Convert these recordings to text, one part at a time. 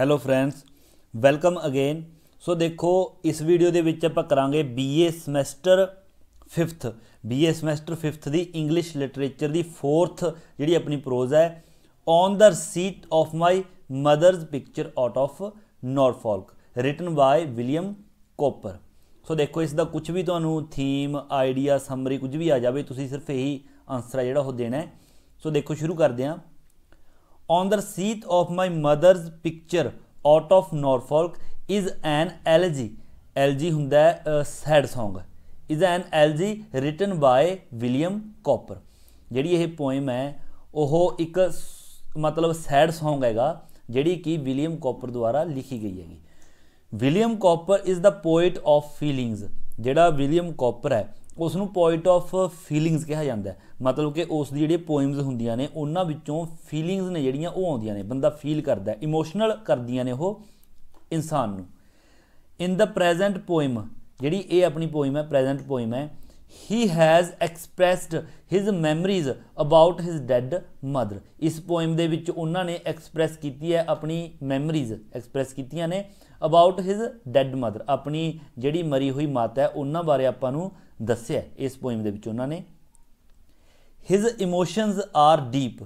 hello friends welcome again so ਦੇਖੋ ਇਸ video ਦੇ ਵਿੱਚ ਆਪਾਂ ਕਰਾਂਗੇ BA semester 5th BA semester 5th ਦੀ ਇੰਗਲਿਸ਼ ਲਿਟਰੇਚਰ ਦੀ 4th ਜਿਹੜੀ ਆਪਣੀ ਪ੍ਰੋਜ਼ ਹੈ on the seat of my mother's picture out of Norfolk written by William Cowper so ਦੇਖੋ ਇਸ ਦਾ ਕੁਝ ਵੀ ਤੁਹਾਨੂੰ ਥੀਮ ਆਈਡੀਆ ਸਮਰੀ ਕੁਝ ਵੀ ਆ ਜਾਵੇ ਤੁਸੀਂ ਸਿਰਫ ਇਹੀ ਆਨਸਰ ਹੈ ਜਿਹੜਾ ਉਹ ਦੇਣਾ ਹੈ ਸੋ ਦੇਖੋ ਸ਼ੁਰੂ ਕਰਦੇ ਹਾਂ on the seat of my mother's picture out of Norfolk is an elegy elegy होंद sad song is an elegy written by William Cowper ji ये पोएम है वह एक मतलब सैड सोंग हैगा जी कि विलीयम कॉपर द्वारा लिखी गई हैगी William Cowper is the poet of feelings जोड़ा विलीयम कॉपर है ਉਸ ਨੂੰ ਪੋਇਟ ਆਫ ਫੀਲਿੰਗਸ ਕਿਹਾ ਜਾਂਦਾ ਮਤਲਬ ਕਿ ਉਸ ਦੀ ਜਿਹੜੀ ਪੋਇਮਸ ਹੁੰਦੀਆਂ ਨੇ ਉਹਨਾਂ ਵਿੱਚੋਂ ਫੀਲਿੰਗਸ ਨੇ ਜਿਹੜੀਆਂ ਉਹ ਆਉਂਦੀਆਂ ਨੇ ਬੰਦਾ ਫੀਲ ਕਰਦਾ ਇਮੋਸ਼ਨਲ ਕਰਦੀਆਂ ਨੇ ਉਹ ਇਨਸਾਨ ਨੂੰ ਇਨ ਦਾ ਪ੍ਰੈਜ਼ੈਂਟ ਪੋਇਮ ਜਿਹੜੀ ਇਹ ਆਪਣੀ ਪੋਇਮ ਹੈ ਪ੍ਰੈਜ਼ੈਂਟ ਪੋਇਮ ਹੈ he has expressed his memories about his dead mother ਇਸ ਪੋਇਮ ਦੇ ਵਿੱਚ ਉਹਨਾਂ ਨੇ ਐਕਸਪ੍ਰੈਸ ਕੀਤੀ ਹੈ ਆਪਣੀ ਮੈਮਰੀਜ਼ ਐਕਸਪ੍ਰੈਸ ਕੀਤੀਆਂ ਨੇ ਅਬਾਊਟ ਹਿਸ ਡੈਡ ਮਦਰ ਆਪਣੀ ਜਿਹੜੀ ਮਰੀ ਹੋਈ ਮਾਤਾ ਹੈ ਉਹਨਾਂ ਬਾਰੇ ਆਪਾਂ ਨੂੰ ਦੱਸਿਆ ਇਸ ਪੋਇਮ ਦੇ ਵਿੱਚ ਉਹਨਾਂ ਨੇ his emotions are deep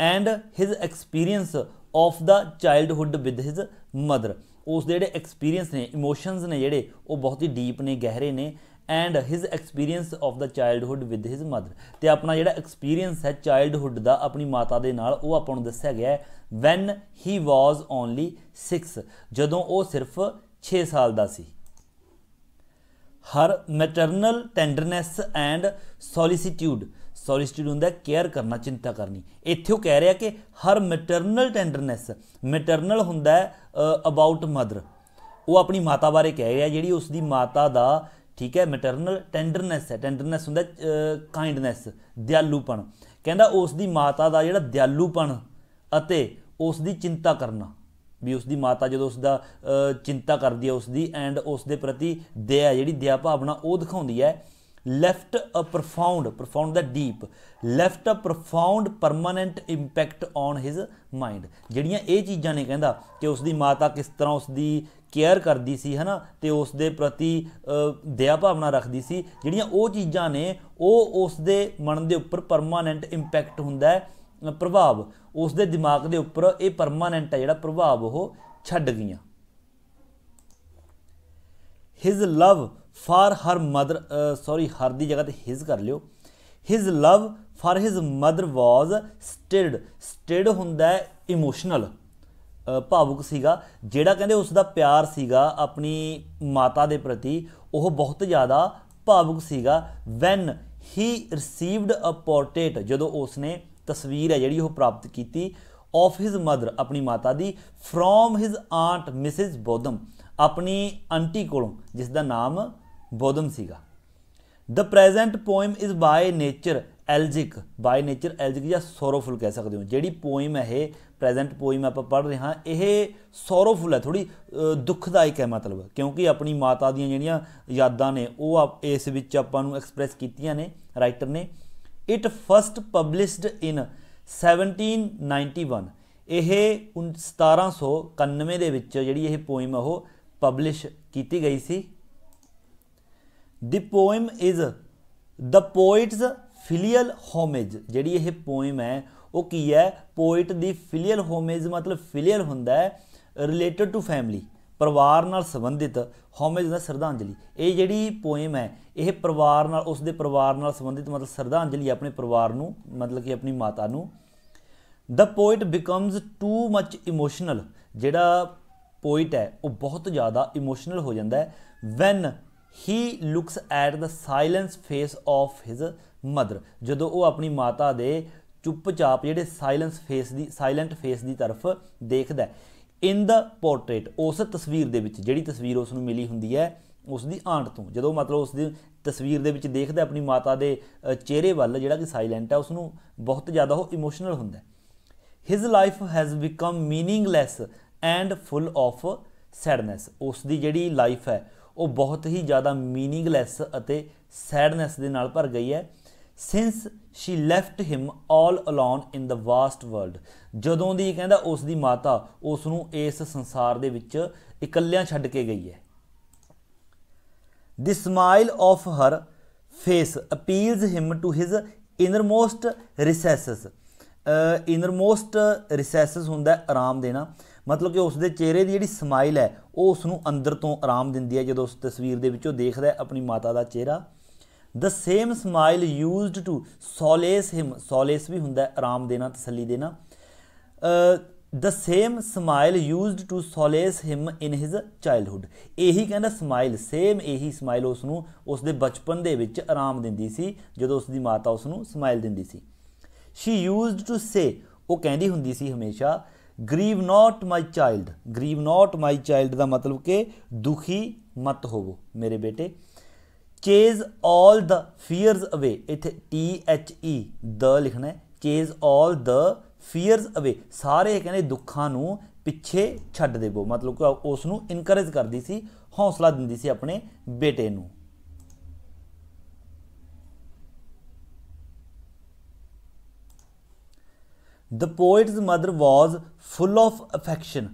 and his experience of the childhood with his mother ਉਸ ਦੇ ਜਿਹੜੇ ਐਕਸਪੀਰੀਅੰਸ ਨੇ ਇਮੋਸ਼ਨਸ ਨੇ ਜਿਹੜੇ ਉਹ ਬਹੁਤ ਹੀ ਡੀਪ ਨੇ ਗਹਿਰੇ ਨੇ and his experience of the childhood with his mother ਤੇ ਆਪਣਾ ਜਿਹੜਾ ਐਕਸਪੀਰੀਅੰਸ ਹੈ ਚਾਈਲਡਹੂਡ ਦਾ ਆਪਣੀ ਮਾਤਾ ਦੇ ਨਾਲ ਉਹ ਆਪਾਂ ਨੂੰ ਦੱਸਿਆ ਗਿਆ ਹੈ ਵੈਨ ਹੀ ਵਾਸ ਓਨਲੀ 6 ਜਦੋਂ ਉਹ ਸਿਰਫ 6 ਸਾਲ ਦਾ ਸੀ ਹਰ ਮੈਟਰਨਲ ਟੈਂਡਰਨੈਸ ਐਂਡ ਸੋਲਿਸਿਟਿਊਡ ਸੋਲਿਸਿਟਿਊਡ ਹੁੰਦਾ ਕੇਅਰ ਕਰਨਾ ਚਿੰਤਾ ਕਰਨੀ ਇੱਥੇ ਉਹ ਕਹਿ ਰਿਹਾ ਕਿ ਹਰ ਮੈਟਰਨਲ ਟੈਂਡਰਨੈਸ ਮੈਟਰਨਲ ਹੁੰਦਾ ਅਬਾਊਟ ਮਦਰ ਉਹ ਆਪਣੀ ਮਾਤਾ ਬਾਰੇ ਕਹਿ ਰਿਹਾ ਜਿਹੜੀ ਉਸ ਦੀ ਮਾਤਾ ਦਾ ਠੀਕ ਹੈ ਮੈਟਰਨਲ ਟੈਂਡਰਨੈਸ ਹੈ ਟੈਂਡਰਨੈਸ ਹੁੰਦਾ ਕਾਈਂਡਨੈਸ ਦਿਆਲੂਪਣ ਕਹਿੰਦਾ ਉਸ ਦੀ ਮਾਤਾ ਦਾ ਜਿਹੜਾ ਦਿਆਲੂਪਣ ਅਤੇ ਉਸ ਦੀ ਚਿੰਤਾ ਕਰਨਾ ਵੀ ਉਸ ਦੀ ਮਾਤਾ ਜਦੋਂ ਉਸ ਦਾ ਚਿੰਤਾ ਕਰਦੀ ਹੈ ਉਸ ਦੀ ਐਂਡ ਉਸ ਦੇ ਪ੍ਰਤੀ ਦਇਆ ਜਿਹੜੀ ਦਇਆ ਭਾਵਨਾ ਉਹ ਦਿਖਾਉਂਦੀ ਹੈ ਲੈਫਟ ਅ ਪ੍ਰੋਫਾਉਂਡ ਪ੍ਰੋਫਾਉਂਡ ਦਾ deep left a profound permanent impact on his mind ਜਿਹੜੀਆਂ ਇਹ ਚੀਜ਼ਾਂ ਨੇ ਕਹਿੰਦਾ ਕਿ ਉਸ ਦੀ ਮਾਤਾ ਕਿਸ ਤਰ੍ਹਾਂ ਉਸ ਦੀ ਕੇਅਰ ਕਰਦੀ ਸੀ ਹਨਾ ਤੇ ਉਸ ਦੇ ਪ੍ਰਤੀ ਦਇਆ ਭਾਵਨਾ ਰੱਖਦੀ ਸੀ ਜਿਹੜੀਆਂ ਉਹ ਚੀਜ਼ਾਂ ਨੇ ਉਹ ਉਸ ਦੇ ਮਨ ਦੇ ਉੱਪਰ ਪਰਮਨੈਂਟ ਇੰਪੈਕਟ ਹੁੰਦਾ ਹੈ ਪ੍ਰਭਾਵ ਉਸ ਦੇ ਦਿਮਾਗ ਦੇ ਉੱਪਰ ਇਹ ਪਰਮਾਨੈਂਟ ਹੈ ਜਿਹੜਾ ਪ੍ਰਭਾਵ ਉਹ ਛੱਡ ਗਈਆਂ his love for her mother sorry her ਦੀ ਜਗ੍ਹਾ ਤੇ ਹਿਸ ਕਰ ਲਿਓ ਹਿਸ ਲਵ ਫਾਰ ਹਿਸ ਮਦਰ ਵਾਜ਼ ਸਟਿਡ ਸਟਿਡ ਹੁੰਦਾ ਹੈ ਇਮੋਸ਼ਨਲ ਭਾਵੁਕ ਸੀਗਾ ਜਿਹੜਾ ਕਹਿੰਦੇ ਉਸ ਦਾ ਪਿਆਰ ਸੀਗਾ ਆਪਣੀ ਮਾਤਾ ਦੇ ਪ੍ਰਤੀ ਉਹ ਬਹੁਤ ਜ਼ਿਆਦਾ ਭਾਵੁਕ ਸੀਗਾ when he received a portrait ਜਦੋਂ ਉਸਨੇ ਤਸਵੀਰ ਹੈ ਜਿਹੜੀ ਉਹ ਪ੍ਰਾਪਤ ਕੀਤੀ ਆਫ ਹਿਸ ਮਦਰ ਆਪਣੀ ਮਾਤਾ ਦੀ from his aunt Mrs Bodham ਆਪਣੀ ਆਂਟੀ ਕੋਲੋਂ ਜਿਸ ਦਾ ਨਾਮ ਬੋਦਮ ਸੀਗਾ the present poem is by nature elegiac by nature elegiac ਜਾਂ ਸੋਰੋਫੁਲ ਕਹਿ ਸਕਦੇ ਹੋ ਜਿਹੜੀ ਪੋਇਮ ਹੈ ਇਹ ਪ੍ਰੈਜ਼ੈਂਟ ਪੋਇਮ ਆਪਾਂ ਪੜ੍ਹ ਰਹੇ ਹਾਂ ਇਹ ਸੋਰੋਫੁਲ ਹੈ ਥੋੜੀ ਦੁੱਖਦਾਇਕ ਹੈ ਮਤਲਬ ਕਿਉਂਕਿ ਆਪਣੀ ਮਾਤਾ ਦੀਆਂ ਜਿਹੜੀਆਂ ਯਾਦਾਂ ਨੇ ਉਹ ਇਸ ਵਿੱਚ ਆਪਾਂ ਨੂੰ ਐਕਸਪ੍ਰੈਸ ਕੀਤੀਆਂ ਨੇ ਰਾਈਟਰ ਨੇ ਇਟ ਫਸਟ ਪਬਲਿਸ਼ਡ ਇਨ 1791 ਇਹ 1791 ਦੇ ਵਿੱਚ ਜਿਹੜੀ ਇਹ ਪੋਇਮ ਉਹ ਪਬਲਿਸ਼ ਕੀਤੀ ਗਈ ਸੀ the poem is the poet's filial homage ਜਿਹੜੀ ਇਹ ਪੋਇਮ ਹੈ ਉਹ ਕੀ ਹੈ ਪੋਇਟ ਦੀ ਫਿਲੀਅਲ ਹੋਮੇਜ ਮਤਲਬ ਫਿਲੀਅਲ ਹੁੰਦਾ ਹੈ ਰਿਲੇਟਡ ਟੂ ਫੈਮਿਲੀ ਪਰਿਵਾਰ ਨਾਲ ਸੰਬੰਧਿਤ ਹੋਮੇਜ ਦਾ ਸ਼ਰਧਾਂਜਲੀ ਇਹ ਜਿਹੜੀ ਪੋਇਮ ਹੈ ਇਹ ਪਰਿਵਾਰ ਨਾਲ ਉਸ ਦੇ ਪਰਿਵਾਰ ਨਾਲ ਸੰਬੰਧਿਤ ਮਤਲਬ ਸ਼ਰਧਾਂਜਲੀ ਆਪਣੇ ਪਰਿਵਾਰ ਨੂੰ ਮਤਲਬ ਕਿ ਆਪਣੀ ਮਾਤਾ ਨੂੰ the poet becomes too much emotional ਜਿਹੜਾ ਪੋਇਟ ਹੈ ਉਹ ਬਹੁਤ ਜ਼ਿਆਦਾ ਇਮੋਸ਼ਨਲ ਹੋ ਜਾਂਦਾ ਹੈ when he looks at the silence face of his mother ਜਦੋਂ ਉਹ ਆਪਣੀ ਮਾਤਾ ਦੇ ਚੁੱਪਚਾਪ ਜਿਹੜੇ ਸਾਇਲੈਂਸ ਫੇਸ ਦੀ ਸਾਇਲੈਂਟ ਫੇਸ ਦੀ ਤਰਫ ਦੇਖਦਾ ਹੈ ਇਨ ਦਾ ਪੋਰਟਰੇਟ ਉਸ ਤਸਵੀਰ ਦੇ ਵਿੱਚ ਜਿਹੜੀ ਤਸਵੀਰ ਉਸ ਨੂੰ ਮਿਲੀ ਹੁੰਦੀ ਹੈ ਉਸ ਦੀ ਆਂਟ ਤੋਂ ਜਦੋਂ ਮਤਲਬ ਉਸ ਦੀ ਤਸਵੀਰ ਦੇ ਵਿੱਚ ਦੇਖਦਾ ਆਪਣੀ ਮਾਤਾ ਦੇ ਚਿਹਰੇ ਵੱਲ ਜਿਹੜਾ ਕਿ ਸਾਇਲੈਂਟ ਹੈ ਉਸ ਨੂੰ ਬਹੁਤ ਜ਼ਿਆਦਾ ਉਹ ਇਮੋਸ਼ਨਲ ਹੁੰਦਾ ਹੈ his life has become meaningless and full of sadness ਉਸ ਦੀ ਜਿਹੜੀ ਲਾਈਫ ਹੈ ਉਹ ਬਹੁਤ ਹੀ ਜ਼ਿਆਦਾ ਮੀਨਿੰਗਲੈਸ ਅਤੇ ਸੈਡਨੈਸ ਦੇ ਨਾਲ ਭਰ ਗਈ ਹੈ since she left him all alone in the vast world ਜਦੋਂ ਦੀ ਕਹਿੰਦਾ ਉਸ ਦੀ ਮਾਤਾ ਉਸ ਨੂੰ ਇਸ ਸੰਸਾਰ ਦੇ ਵਿੱਚ ਇਕੱਲਿਆਂ ਛੱਡ ਕੇ ਗਈ ਹੈ this smile of her face appeals him to his innermost recesses innermost recesses ਹੁੰਦਾ ਆਰਾਮ ਦੇਣਾ ਮਤਲਬ ਕਿ ਉਸ ਦੇ ਚਿਹਰੇ ਦੀ ਜਿਹੜੀ ਸਮਾਈਲ ਹੈ ਉਹ ਉਸ ਨੂੰ ਅੰਦਰ ਤੋਂ ਆਰਾਮ ਦਿੰਦੀ ਹੈ ਜਦੋਂ ਉਸ ਤਸਵੀਰ ਦੇ ਵਿੱਚ ਉਹ ਦੇਖਦਾ ਹੈ ਆਪਣੀ ਮਾਤਾ ਦਾ ਚਿਹਰਾ the same smile used to solace him solace ਵੀ ਹੁੰਦਾ ਆਰਾਮ ਦੇਣਾ ਤਸੱਲੀ ਦੇਣਾ the same smile used to solace him in his childhood ਇਹੀ ਕਹਿੰਦਾ ਸਮਾਈਲ ਸੇਮ ਇਹੀ ਸਮਾਈਲ ਉਸ ਨੂੰ ਉਸ ਦੇ ਬਚਪਨ ਦੇ ਵਿੱਚ ਆਰਾਮ ਦਿੰਦੀ ਸੀ ਜਦੋਂ ਉਸ ਦੀ ਮਾਤਾ ਉਸ ਨੂੰ ਸਮਾਈਲ ਦਿੰਦੀ ਸੀ ਸ਼ੀ ਯੂਜ਼ਡ ਟੂ ਸੇ ਉਹ ਕਹਿੰਦੀ ਹੁੰਦੀ ਸੀ ਹਮੇਸ਼ਾ ਗਰੀਵ ਨਾਟ ਮਾਈ ਚਾਈਲਡ ਗਰੀਵ ਨਾਟ ਮਾਈ ਚਾਈਲਡ ਦਾ ਮਤਲਬ ਕਿ ਦੁਖੀ ਮਤ ਹੋਵੋ ਮੇਰੇ ਬੇਟੇ ਚੇਜ਼ ਆਲ ਦ ਫੀਅਰਸ ਅਵੇ ਇੱਥੇ ਟੀ ਐਚ ਈ ਦ ਲਿਖਣਾ ਹੈ ਚੇਜ਼ ਆਲ ਦ ਫੀਅਰਸ ਅਵੇ ਸਾਰੇ ਕਹਿੰਦੇ ਦੁੱਖਾਂ ਨੂੰ ਪਿੱਛੇ ਛੱਡ ਦੇਵੋ ਮਤਲਬ ਕਿ ਉਸ ਨੂੰ ਇਨਕਰੇਜ ਕਰਦੀ ਸੀ ਹੌਸਲਾ ਦਿੰਦੀ ਸੀ ਆਪਣੇ ਬੇਟੇ ਨੂੰ the poet's mother was full of affection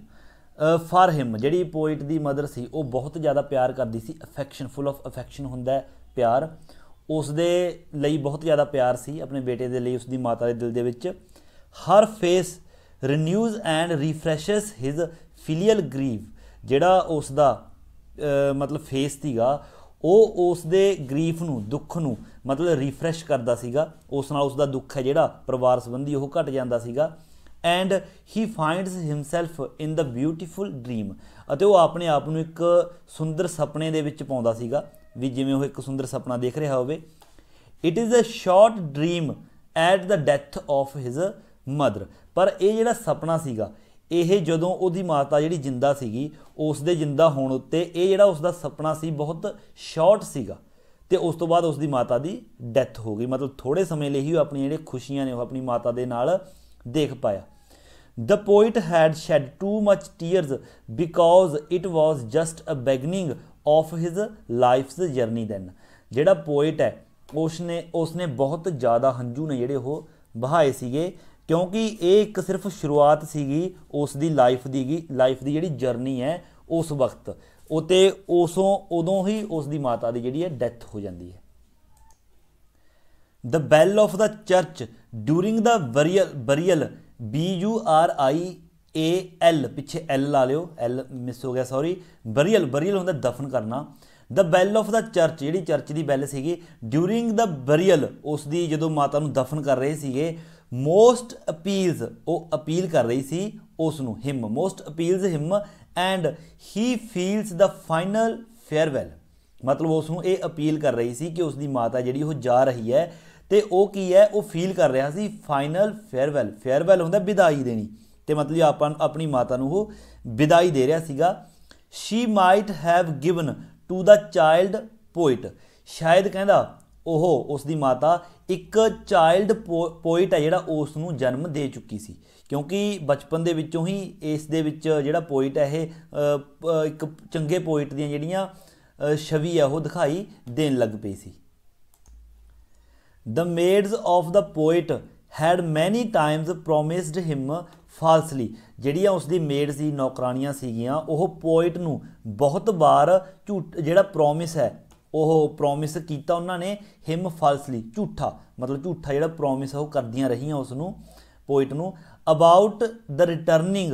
for him ਜਿਹੜੀ ਪੋਇਟ ਦੀ ਮਦਰ ਸੀ ਉਹ ਬਹੁਤ ਜ਼ਿਆਦਾ ਪਿਆਰ ਕਰਦੀ ਸੀ ਅਫੈਕਸ਼ਨ ਫੁੱਲ ਆਫ ਅਫੈਕਸ਼ਨ ਹੁੰਦਾ ਹੈ ਪਿਆਰ ਉਸ ਦੇ ਲਈ ਬਹੁਤ ਜ਼ਿਆਦਾ ਪਿਆਰ ਸੀ ਆਪਣੇ ਬੇਟੇ ਦੇ ਲਈ ਉਸ ਦੀ ਮਾਤਾ ਦੇ ਦਿਲ ਦੇ ਵਿੱਚ ਹਰ ਫੇਸ ਰੀਨਿਊਜ਼ ਐਂਡ ਰੀਫਰੈਸ਼ਸ ਹਿਸ ਫਿਲੀਅਲ ਗਰੀਵ ਜਿਹੜਾ ਉਸ ਦਾ ਮਤਲਬ ਫੇਸ ਸੀਗਾ ਉਹ ਉਸ ਦੇ ਗਰੀਫ ਨੂੰ ਦੁੱਖ ਨੂੰ ਮਤਲਬ ਰੀਫਰੈਸ਼ ਕਰਦਾ ਸੀਗਾ ਉਸ ਨਾਲ ਉਸ ਦਾ ਦੁੱਖ ਹੈ ਜਿਹੜਾ ਪਰਿਵਾਰ ਸੰਬੰਧੀ ਉਹ ਘਟ ਜਾਂਦਾ ਸੀਗਾ and he finds himself in the beautiful dream ਅਤੇ ਉਹ ਆਪਣੇ ਆਪ ਨੂੰ ਇੱਕ ਸੁੰਦਰ ਸੁਪਨੇ ਦੇ ਵਿੱਚ ਪਾਉਂਦਾ ਸੀਗਾ ਵੀ ਜਿਵੇਂ ਉਹ ਇੱਕ ਸੁੰਦਰ ਸੁਪਨਾ ਦੇਖ ਰਿਹਾ ਹੋਵੇ it is a short dream at the death of his mother ਪਰ ਇਹ ਜਿਹੜਾ ਸੁਪਨਾ ਸੀਗਾ ਇਹ ਜਦੋਂ ਉਹਦੀ ਮਾਤਾ ਜਿਹੜੀ ਜਿੰਦਾ ਸੀਗੀ ਉਸ ਦੇ ਜਿੰਦਾ ਹੋਣ ਉੱਤੇ ਇਹ ਜਿਹੜਾ ਉਸ ਦਾ ਸੁਪਨਾ ਸੀ ਬਹੁਤ ਸ਼ਾਰਟ ਸੀਗਾ ਤੇ ਉਸ ਤੋਂ ਬਾਅਦ ਉਸ ਦੀ ਮਾਤਾ ਦੀ ਡੈਥ ਹੋ ਗਈ ਮਤਲਬ ਥੋੜੇ ਸਮੇਂ ਲਈ ਹੀ ਉਹ ਆਪਣੀ ਜਿਹੜੇ ਖੁਸ਼ੀਆਂ ਨੇ ਉਹ ਆਪਣੀ ਮਾਤਾ ਦੇ ਨਾਲ ਦੇਖ ਪਾਇਆ the poet had shed too much tears because it was just a beginning of his life's journey then ਜਿਹੜਾ ਪੋਇਟ ਹੈ ਉਸਨੇ ਉਸਨੇ ਬਹੁਤ ਜ਼ਿਆਦਾ ਹੰਝੂ ਨੇ ਜਿਹੜੇ ਉਹ ਬਹਾਏ ਸੀਗੇ ਕਿਉਂਕਿ ਇਹ ਇੱਕ ਸਿਰਫ ਸ਼ੁਰੂਆਤ ਸੀਗੀ ਉਸ ਦੀ ਲਾਈਫ ਦੀ ਗੀ ਲਾਈਫ ਦੀ ਜਿਹੜੀ ਜਰਨੀ ਹੈ ਉਸ ਵਕਤ ਉਤੇ ਉਸੋਂ ਉਦੋਂ ਹੀ ਉਸ ਦੀ ਮਾਤਾ ਦੀ ਜਿਹੜੀ ਹੈ ਡੈਥ ਹੋ ਜਾਂਦੀ ਹੈ the bell of the church during the burial burial B U R I A L ਪਿੱਛੇ ਐਲ ਲਾ ਲਿਓ ਐਲ ਮਿਸ ਹੋ ਗਿਆ ਸੌਰੀ ਬਰੀਅਲ ਬਰੀਅਲ ਹੁੰਦਾ ਦਫਨ ਕਰਨਾ the bell of the church ਜਿਹੜੀ ਚਰਚ ਦੀ ਬੈਲ ਸੀਗੀ ਡੂਰਿੰਗ ਦਾ ਬਰੀਅਲ ਉਸ ਦੀ ਜਦੋਂ ਮਾਤਾ ਨੂੰ ਦਫਨ ਕਰ ਰਹੇ ਸੀਗੇ ਮੋਸਟ ਅਪੀਲਸ ਉਹ ਅਪੀਲ ਕਰ ਰਹੀ ਸੀ ਉਸ ਨੂੰ him most appeals him and he feels the final farewell ਮਤਲਬ ਉਸ ਨੂੰ ਇਹ ਅਪੀਲ ਕਰ ਰਹੀ ਸੀ ਕਿ ਉਸ ਦੀ ਮਾਤਾ ਜਿਹੜੀ ਉਹ ਜਾ ਰਹੀ ਹੈ ਤੇ ਉਹ ਕੀ ਹੈ ਉਹ ਫੀਲ ਕਰ ਰਿਹਾ ਸੀ ਫਾਈਨਲ ਫੇਅਰਵੈਲ ਫੇਅਰਵੈਲ ਹੁੰਦਾ ਵਿਦਾਈ ਦੇਣੀ ਤੇ ਮਤਲਬ ਆਪਾਂ ਆਪਣੀ ਮਾਤਾ ਨੂੰ ਉਹ ਵਿਦਾਈ ਦੇ ਰਿਹਾ ਸੀਗਾ she might have given to the child poet ਸ਼ਾਇਦ ਕਹਿੰਦਾ ਉਹ ਉਸ ਦੀ ਮਾਤਾ ਇੱਕ ਚਾਈਲਡ ਪੋਇਟ ਹੈ ਜਿਹੜਾ ਉਸ ਨੂੰ ਜਨਮ ਦੇ ਚੁੱਕੀ ਸੀ ਕਿਉਂਕਿ ਬਚਪਨ ਦੇ ਵਿੱਚੋਂ ਹੀ ਇਸ ਦੇ ਵਿੱਚ ਜਿਹੜਾ ਪੋਇਟ ਹੈ ਇਹ ਇੱਕ ਚੰਗੇ ਪੋਇਟ ਦੀਆਂ ਜਿਹੜੀਆਂ ਛਵੀ ਆ ਉਹ ਦਿਖਾਈ ਦੇਣ ਲੱਗ ਪਈ ਸੀ The maids of the poet had many times promised him falsely ਜਿਹੜੀਆਂ ਉਸ ਦੀ ਮੇਡ ਸੀ ਨੌਕਰਾਨੀਆਂ ਸੀਗੀਆਂ ਉਹ ਪੋਇਟ ਨੂੰ ਬਹੁਤ ਵਾਰ ਝੂਠ ਜਿਹੜਾ ਪ੍ਰੋਮਿਸ ਹੈ ਉਹ ਪ੍ਰੋਮਿਸ ਕੀਤਾ ਉਹਨਾਂ ਨੇ ਹਿਮ ਫਾਲਸਲੀ ਝੂਠਾ ਮਤਲਬ ਝੂਠਾ ਜਿਹੜਾ ਪ੍ਰੋਮਿਸ ਉਹ ਕਰਦੀਆਂ ਰਹੀਆਂ ਉਸ ਨੂੰ ਪੋਇਟ ਨੂੰ about the returning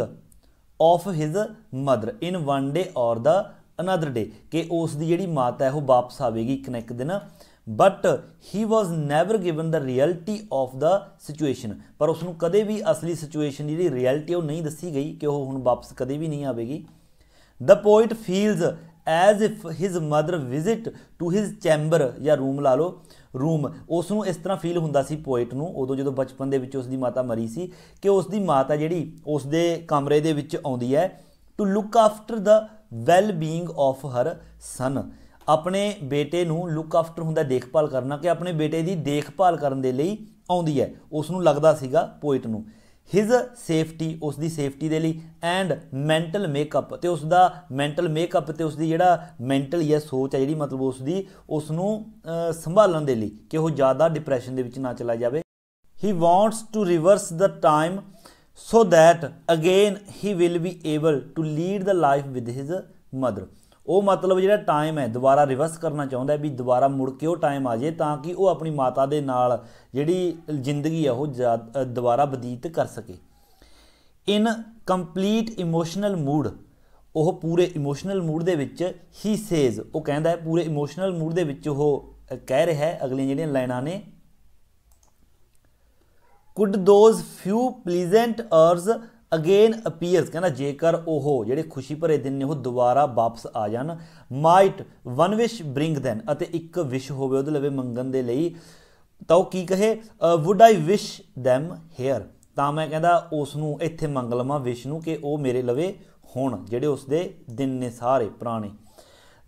of his mother in one day or the another ਡੇ ਕਿ ਉਸ ਦੀ ਜਿਹੜੀ ਮਾਤਾ ਹੈ ਉਹ ਵਾਪਸ ਆਵੇਗੀ ਇੱਕ ਨਾ ਇੱਕ ਦਿਨ but he was never given the reality of the situation ਪਰ ਉਸ ਨੂੰ ਕਦੇ ਵੀ ਅਸਲੀ ਸਿਚੁਏਸ਼ਨ ਜਿਹੜੀ ਰਿਐਲਿਟੀ ਉਹ ਨਹੀਂ ਦੱਸੀ ਗਈ ਕਿ ਉਹ ਹੁਣ ਵਾਪਸ ਕਦੇ ਵੀ ਨਹੀਂ ਆਵੇਗੀ the poet feels as if his mother visit to his chamber ਜਾਂ ਰੂਮ ਲਾ ਲਓ ਰੂਮ ਉਸ ਨੂੰ ਇਸ ਤਰ੍ਹਾਂ ਫੀਲ ਹੁੰਦਾ ਸੀ ਪੋਇਟ ਨੂੰ ਉਦੋਂ ਜਦੋਂ ਬਚਪਨ ਦੇ ਵਿੱਚ ਉਸ ਦੀ ਮਾਤਾ ਮਰੀ ਸੀ ਕਿ ਉਸ ਦੀ ਮਾਤਾ ਜਿਹੜੀ ਉਸ ਦੇ ਕਮਰੇ ਦੇ ਵਿੱਚ ਆਉਂਦੀ ਹੈ to look after the well being of her son ਆਪਣੇ ਬੇਟੇ ਨੂੰ ਲੁੱਕ ਆਫਟਰ ਹੁੰਦਾ ਦੇਖਭਾਲ ਕਰਨਾ ਕਿ ਆਪਣੇ ਬੇਟੇ ਦੀ ਦੇਖਭਾਲ ਕਰਨ ਦੇ ਲਈ ਆਉਂਦੀ ਹੈ ਉਸ ਨੂੰ ਲੱਗਦਾ ਸੀਗਾ ਪੋਇਟ ਨੂੰ ਹਿਸ ਸੇਫਟੀ ਉਸ ਦੀ ਸੇਫਟੀ ਦੇ ਲਈ ਐਂਡ ਮੈਂਟਲ ਮੇਕਅਪ ਤੇ ਉਸ ਦਾ ਮੈਂਟਲ ਮੇਕਅਪ ਤੇ ਉਸ ਦੀ ਜਿਹੜਾ ਮੈਂਟਲ ਹੈ ਸੋਚ ਹੈ ਜਿਹੜੀ ਮਤਲਬ ਉਸ ਦੀ ਉਸ ਨੂੰ ਸੰਭਾਲਣ ਦੇ ਲਈ ਕਿ ਉਹ ਜ਼ਿਆਦਾ ਡਿਪਰੈਸ਼ਨ ਦੇ ਵਿੱਚ ਨਾ ਚਲਾ ਜਾਵੇ he wants to reverse the time so that again he will be able to lead the life with his mother ਉਹ ਮਤਲਬ ਜਿਹੜਾ ਟਾਈਮ ਹੈ ਦੁਬਾਰਾ ਰਿਵਰਸ ਕਰਨਾ ਚਾਹੁੰਦਾ ਵੀ ਦੁਬਾਰਾ ਮੁੜ ਕੇ ਉਹ ਟਾਈਮ ਆ ਜਾਏ ਤਾਂ ਕਿ ਉਹ ਆਪਣੀ ਮਾਤਾ ਦੇ ਨਾਲ ਜਿਹੜੀ ਜ਼ਿੰਦਗੀ ਹੈ ਉਹ ਦੁਬਾਰਾ ਬਦੀਤ ਕਰ ਸਕੇ ਇਨ ਕੰਪਲੀਟ ਇਮੋਸ਼ਨਲ ਮੂਡ ਉਹ ਪੂਰੇ ਇਮੋਸ਼ਨਲ ਮੂਡ ਦੇ ਵਿੱਚ ਹੀ ਸੇਜ਼ ਉਹ ਕਹਿੰਦਾ ਹੈ ਪੂਰੇ ਇਮੋਸ਼ਨਲ ਮੂਡ ਦੇ ਵਿੱਚ ਉਹ ਕਹਿ ਰਿਹਾ ਹੈ ਅਗਲੀਆਂ ਜਿਹੜੀਆਂ ਲਾਈਨਾਂ ਨੇ could those few pleasant hours again appears ਕਹਿੰਦਾ ਜੇਕਰ ਉਹ ਜਿਹੜੇ ਖੁਸ਼ੀ ਭਰੇ ਦਿਨ ਨੇ ਉਹ ਦੁਬਾਰਾ ਵਾਪਸ ਆ ਜਾਣ might one wish bring then ਅਤੇ ਇੱਕ ਵਿਸ਼ ਹੋਵੇ ਉਹਦੇ ਲਵੇ ਮੰਗਣ ਦੇ ਲਈ ਤਾਂ ਉਹ ਕੀ ਕਹੇ would I wish them here ਤਾਂ ਮੈਂ ਕਹਿੰਦਾ ਉਸ ਨੂੰ ਇੱਥੇ ਮੰਗ ਲਵਾਂ ਵਿਸ਼ ਨੂੰ ਕਿ ਉਹ ਮੇਰੇ ਲਵੇ ਹੁਣ ਜਿਹੜੇ ਉਸ ਦੇ ਦਿਨ ਨੇ ਸਾਰੇ ਪੁਰਾਣੇ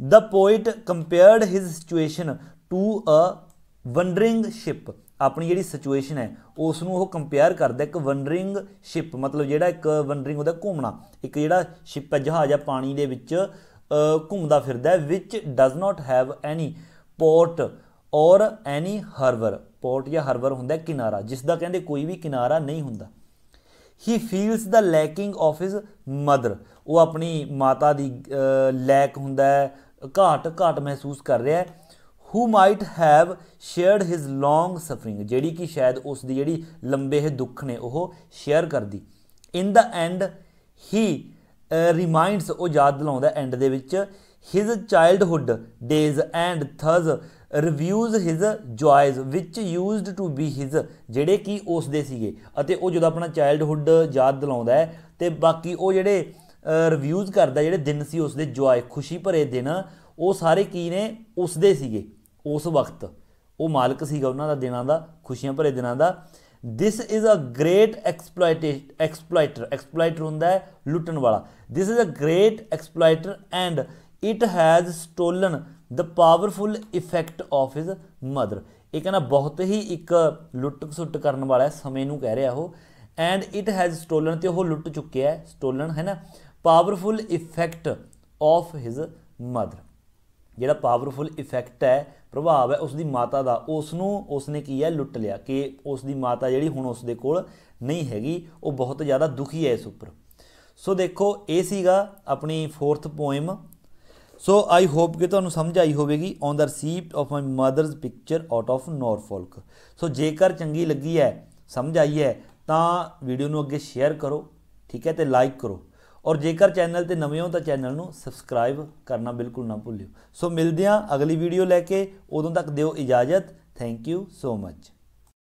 the poet compared his situation to a wandering ship ਆਪਣੀ ਜਿਹੜੀ ਸਿਚੁਏਸ਼ਨ ਹੈ ਉਸ ਨੂੰ ਉਹ ਕੰਪੇਅਰ ਕਰਦਾ ਇੱਕ ਵੰਡਰਿੰਗ ਸ਼ਿਪ ਮਤਲਬ ਜਿਹੜਾ ਇੱਕ ਵੰਡਰਿੰਗ ਉਹਦਾ ਘੁੰਮਣਾ ਇੱਕ ਜਿਹੜਾ ਸ਼ਿਪ ਹੈ ਜਹਾਜ਼ ਹੈ ਪਾਣੀ ਦੇ ਵਿੱਚ ਘੁੰਮਦਾ ਫਿਰਦਾ ਹੈ which does not have any port or any ਹਰਬਰ port ਜਾਂ ਹਰਬਰ ਹੁੰਦਾ ਹੈ ਕਿਨਾਰਾ ਜਿਸ ਦਾ ਕਹਿੰਦੇ ਕੋਈ ਵੀ ਕਿਨਾਰਾ ਨਹੀਂ ਹੁੰਦਾ he feels the lacking of his mother ਉਹ ਆਪਣੀ ਮਾਤਾ ਦੀ ਲੈਕ ਹੁੰਦਾ ਹੈ ਘਾਟ ਘਾਟ ਮਹਿਸੂਸ ਕਰ ਰਿਹਾ ਹੈ who might have shared his long suffering ਜਿਹੜੀ ਕਿ ਸ਼ਾਇਦ ਉਸ ਦੀ ਜਿਹੜੀ ਲੰਬੇ ਹੈ ਦੁੱਖ ਨੇ ਉਹ ਸ਼ੇਅਰ ਕਰਦੀ ਇਨ ਦਾ ਐਂਡ ਹੀ ਰਿਮਾਈਂਡਸ ਉਹ ਯਾਦ ਦਿਲਾਉਂਦਾ ਐਂਡ ਦੇ ਵਿੱਚ his childhood days and thus reviews his joys which used to be his ਜਿਹੜੇ ਕਿ ਉਸ ਦੇ ਸੀਗੇ ਅਤੇ ਉਹ ਜਦੋਂ ਆਪਣਾ ਚਾਈਲਡਹੁੱਡ ਯਾਦ ਦਿਲਾਉਂਦਾ ਹੈ ਤੇ ਬਾਕੀ ਉਹ ਜਿਹੜੇ ਰਿਵਿਊਜ਼ ਕਰਦਾ ਜਿਹੜੇ ਦਿਨ ਸੀ ਉਸ ਦੇ ਜॉय ਖੁਸ਼ੀ ਭਰੇ ਦਿਨ ਉਹ ਸਾਰੇ ਕੀ ਨੇ ਉਸ ਦੇ ਸੀਗੇ ਉਸ ਵਕਤ ਉਹ ਮਾਲਕ ਸੀਗਾ ਉਹਨਾਂ ਦਾ ਦਿਨਾਂ ਦਾ ਖੁਸ਼ੀਆਂ ਭਰੇ ਦਿਨਾਂ ਦਾ this is a great exploited exploiter exploiter ਹੁੰਦਾ ਹੈ ਲੁੱਟਣ ਵਾਲਾ this is a great exploiter and it has stolen the powerful effect of his mother ਇਹ ਕਹਿੰਦਾ ਬਹੁਤ ਹੀ ਇੱਕ ਲੁੱਟ ਸੁੱਟ ਕਰਨ ਵਾਲਾ ਸਮੇਂ ਨੂੰ ਕਹਿ ਰਿਹਾ ਉਹ ਐਂਡ ਇਟ ਹੈਜ਼ ਸਟੋਲਨ ਤੇ ਉਹ ਲੁੱਟ ਚੁੱਕਿਆ ਹੈ ਸਟੋਲਨ ਹੈ ਨਾ powerful effect of his mother ਜਿਹੜਾ ਪਾਵਰਫੁਲ ਇਫੈਕਟ ਹੈ ਪ੍ਰਭਾਵ ਹੈ ਉਸ ਦੀ ਮਾਤਾ ਦਾ ਉਸ ਨੂੰ ਉਸ ਨੇ ਕੀ ਹੈ ਲੁੱਟ ਲਿਆ ਕਿ ਉਸ ਦੀ ਮਾਤਾ ਜਿਹੜੀ ਹੁਣ ਉਸ ਦੇ ਕੋਲ ਨਹੀਂ ਹੈਗੀ ਉਹ ਬਹੁਤ ਜ਼ਿਆਦਾ ਦੁਖੀ ਹੈ ਇਸ ਉੱਪਰ ਸੋ ਦੇਖੋ ਇਹ ਸੀਗਾ ਆਪਣੀ fourth poem so I hope ਕਿ ਤੁਹਾਨੂੰ ਸਮਝ ਆਈ ਹੋਵੇਗੀ on the receipt of my mother's picture out of Norfolk so ਜੇਕਰ ਚੰਗੀ ਲੱਗੀ ਹੈ ਸਮਝ ਆਈ ਹੈ ਤਾਂ ਵੀਡੀਓ ਨੂੰ ਅੱਗੇ ਸ਼ੇਅਰ ਕਰੋ ਠੀਕ ਹੈ ਤੇ ਲਾਈਕ ਕਰੋ ਔਰ ਜੇਕਰ ਚੈਨਲ ਤੇ ਨਵੇਂ ਹੋ ਤਾਂ ਚੈਨਲ ਨੂੰ ਸਬਸਕ੍ਰਾਈਬ ਕਰਨਾ ਬਿਲਕੁਲ ਨਾ ਭੁੱਲਿਓ ਸੋ ਮਿਲਦੇ ਹਾਂ ਅਗਲੀ ਵੀਡੀਓ ਲੈ ਕੇ ਉਦੋਂ ਤੱਕ ਦਿਓ ਇਜਾਜ਼ਤ ਥੈਂਕ ਯੂ ਸੋ ਮਚ